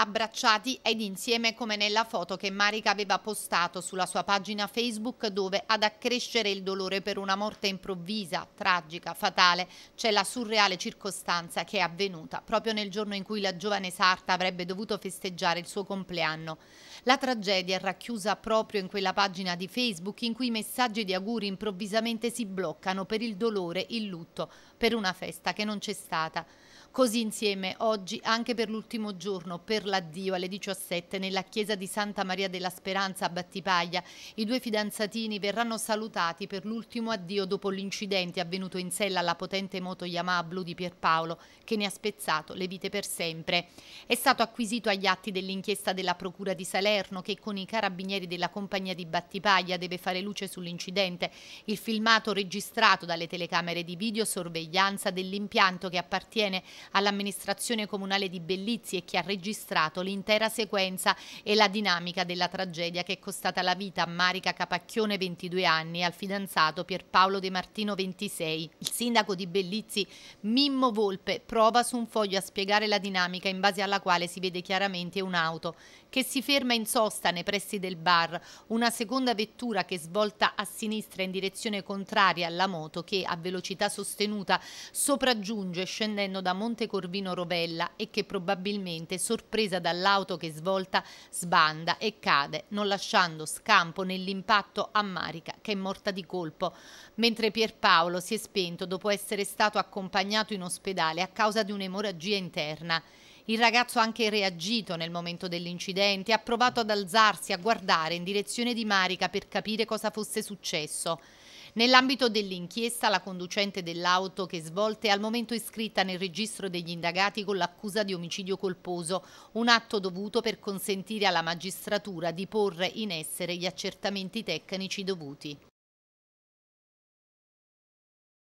abbracciati ed insieme come nella foto che Marica aveva postato sulla sua pagina Facebook dove ad accrescere il dolore per una morte improvvisa, tragica, fatale, c'è la surreale circostanza che è avvenuta proprio nel giorno in cui la giovane sarta avrebbe dovuto festeggiare il suo compleanno. La tragedia è racchiusa proprio in quella pagina di Facebook in cui i messaggi di auguri improvvisamente si bloccano per il dolore, il lutto, per una festa che non c'è stata. Così insieme oggi anche per l'ultimo giorno, per l'addio alle 17 nella chiesa di Santa Maria della Speranza a Battipaglia, i due fidanzatini verranno salutati per l'ultimo addio dopo l'incidente avvenuto in sella alla potente moto Yamaha blu di Pierpaolo che ne ha spezzato le vite per sempre. È stato acquisito agli atti dell'inchiesta della Procura di Salerno che con i carabinieri della compagnia di Battipaglia deve fare luce sull'incidente. Il filmato registrato dalle telecamere di videosorveglianza dell'impianto che appartiene all'amministrazione comunale di Bellizzi e che ha registrato l'intera sequenza e la dinamica della tragedia che è costata la vita a Marica Capacchione 22 anni e al fidanzato Pierpaolo De Martino 26. Il sindaco di Bellizzi Mimmo Volpe prova su un foglio a spiegare la dinamica in base alla quale si vede chiaramente un'auto che si ferma in sosta nei pressi del bar, una seconda vettura che svolta a sinistra in direzione contraria alla moto che a velocità sostenuta sopraggiunge scendendo da Monte Monte Corvino Rovella e che probabilmente, sorpresa dall'auto che svolta, sbanda e cade, non lasciando scampo nell'impatto a Marica che è morta di colpo, mentre Pierpaolo si è spento dopo essere stato accompagnato in ospedale a causa di un'emorragia interna. Il ragazzo ha anche reagito nel momento dell'incidente, ha provato ad alzarsi, a guardare in direzione di Marica per capire cosa fosse successo. Nell'ambito dell'inchiesta, la conducente dell'auto che svolte è al momento iscritta nel registro degli indagati con l'accusa di omicidio colposo, un atto dovuto per consentire alla magistratura di porre in essere gli accertamenti tecnici dovuti.